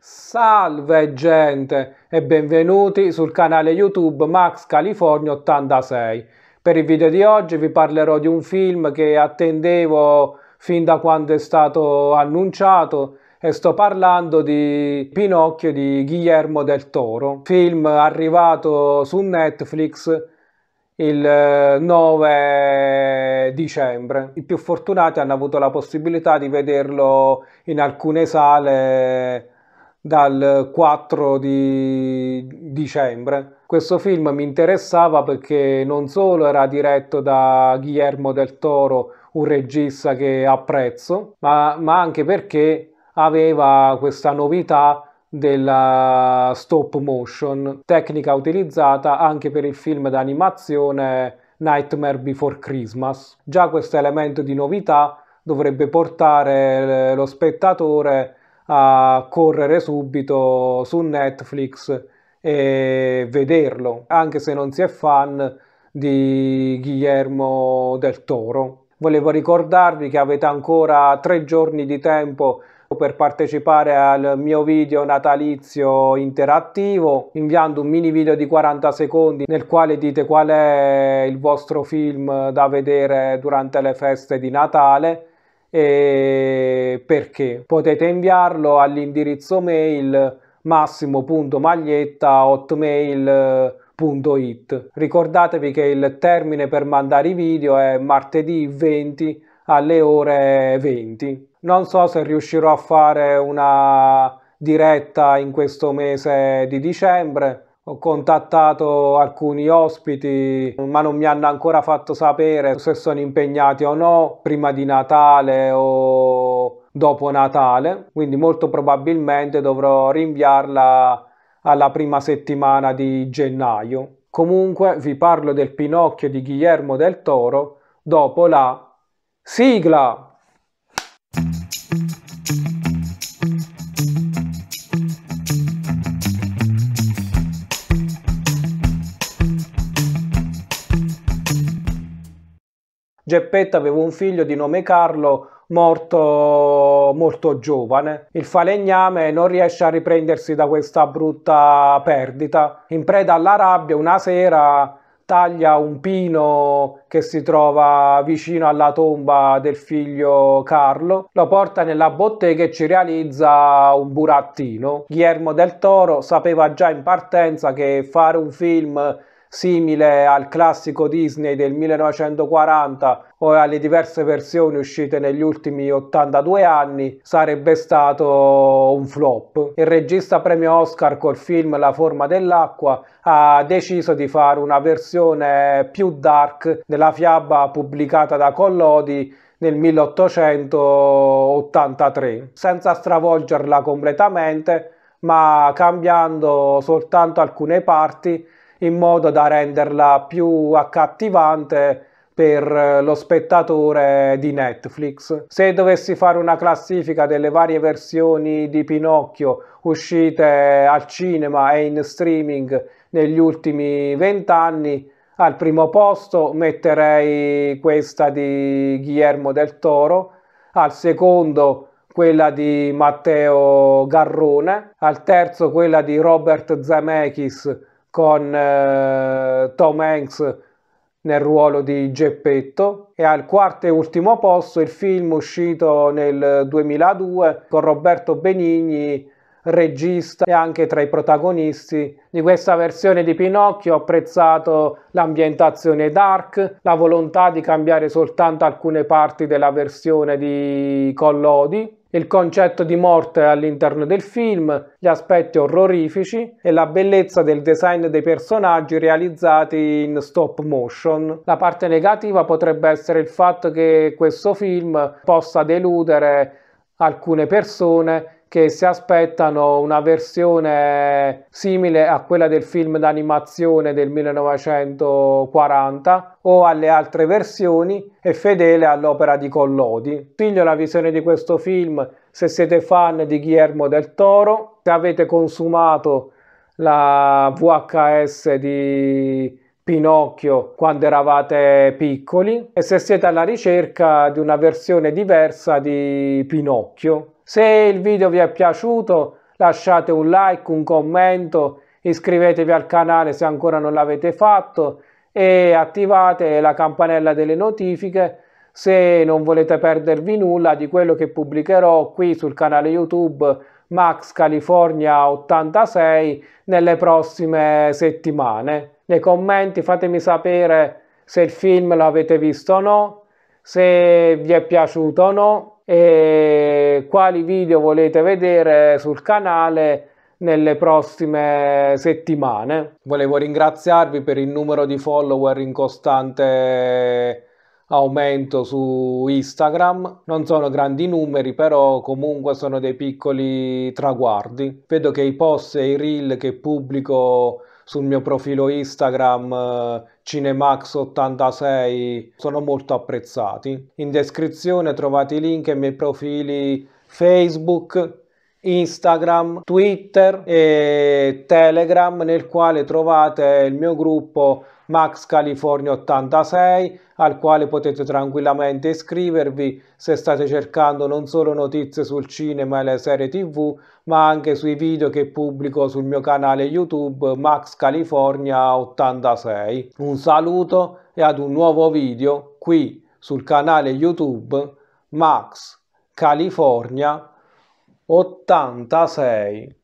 Salve gente e benvenuti sul canale YouTube Max California 86. Per il video di oggi vi parlerò di un film che attendevo fin da quando è stato annunciato e sto parlando di Pinocchio di Guillermo del Toro, film arrivato su Netflix il 9 eh, dicembre. I più fortunati hanno avuto la possibilità di vederlo in alcune sale dal 4 di dicembre. Questo film mi interessava perché non solo era diretto da Guillermo del Toro, un regista che apprezzo, ma, ma anche perché aveva questa novità della stop motion, tecnica utilizzata anche per il film d'animazione Nightmare Before Christmas. Già questo elemento di novità dovrebbe portare lo spettatore a a correre subito su Netflix e vederlo, anche se non si è fan di Guillermo del Toro. Volevo ricordarvi che avete ancora tre giorni di tempo per partecipare al mio video natalizio interattivo inviando un mini video di 40 secondi nel quale dite qual è il vostro film da vedere durante le feste di Natale e eh, perché potete inviarlo all'indirizzo mail massimo.maglietta.hotmail.it ricordatevi che il termine per mandare i video è martedì 20 alle ore 20 non so se riuscirò a fare una diretta in questo mese di dicembre ho contattato alcuni ospiti, ma non mi hanno ancora fatto sapere se sono impegnati o no prima di Natale o dopo Natale, quindi molto probabilmente dovrò rinviarla alla prima settimana di gennaio. Comunque vi parlo del Pinocchio di Guillermo del Toro dopo la sigla. Geppetto aveva un figlio di nome Carlo morto molto giovane. Il falegname non riesce a riprendersi da questa brutta perdita. In preda alla rabbia, una sera taglia un pino che si trova vicino alla tomba del figlio Carlo, lo porta nella bottega e ci realizza un burattino. Guillermo del Toro sapeva già in partenza che fare un film simile al classico Disney del 1940 o alle diverse versioni uscite negli ultimi 82 anni, sarebbe stato un flop. Il regista premio Oscar col film La forma dell'acqua ha deciso di fare una versione più dark della fiaba pubblicata da Collodi nel 1883, senza stravolgerla completamente, ma cambiando soltanto alcune parti in modo da renderla più accattivante per eh, lo spettatore di Netflix. Se dovessi fare una classifica delle varie versioni di Pinocchio uscite al cinema e in streaming negli ultimi vent'anni, al primo posto metterei questa di Guillermo del Toro, al secondo quella di Matteo Garrone, al terzo quella di Robert Zemeckis con eh, Tom Hanks nel ruolo di Geppetto e al quarto e ultimo posto il film uscito nel 2002 con Roberto Benigni regista e anche tra i protagonisti di questa versione di Pinocchio ho apprezzato l'ambientazione dark, la volontà di cambiare soltanto alcune parti della versione di Collodi il concetto di morte all'interno del film, gli aspetti orrorifici e la bellezza del design dei personaggi realizzati in stop motion. La parte negativa potrebbe essere il fatto che questo film possa deludere alcune persone che si aspettano una versione simile a quella del film d'animazione del 1940 o alle altre versioni e fedele all'opera di Collodi. Consiglio la visione di questo film se siete fan di Guillermo del Toro, se avete consumato la VHS di Pinocchio quando eravate piccoli e se siete alla ricerca di una versione diversa di Pinocchio. Se il video vi è piaciuto lasciate un like, un commento, iscrivetevi al canale se ancora non l'avete fatto e attivate la campanella delle notifiche se non volete perdervi nulla di quello che pubblicherò qui sul canale YouTube Max California 86 nelle prossime settimane. Nei commenti fatemi sapere se il film l'avete visto o no, se vi è piaciuto o no e quali video volete vedere sul canale nelle prossime settimane. Volevo ringraziarvi per il numero di follower in costante aumento su Instagram. Non sono grandi numeri, però comunque sono dei piccoli traguardi. Vedo che i post e i reel che pubblico sul mio profilo Instagram eh, Cinemax 86 sono molto apprezzati. In descrizione trovate i link ai miei profili Facebook, Instagram, Twitter e Telegram nel quale trovate il mio gruppo Max California 86 al quale potete tranquillamente iscrivervi se state cercando non solo notizie sul cinema e le serie tv ma anche sui video che pubblico sul mio canale YouTube Max California 86. Un saluto e ad un nuovo video qui sul canale YouTube Max California 86. 86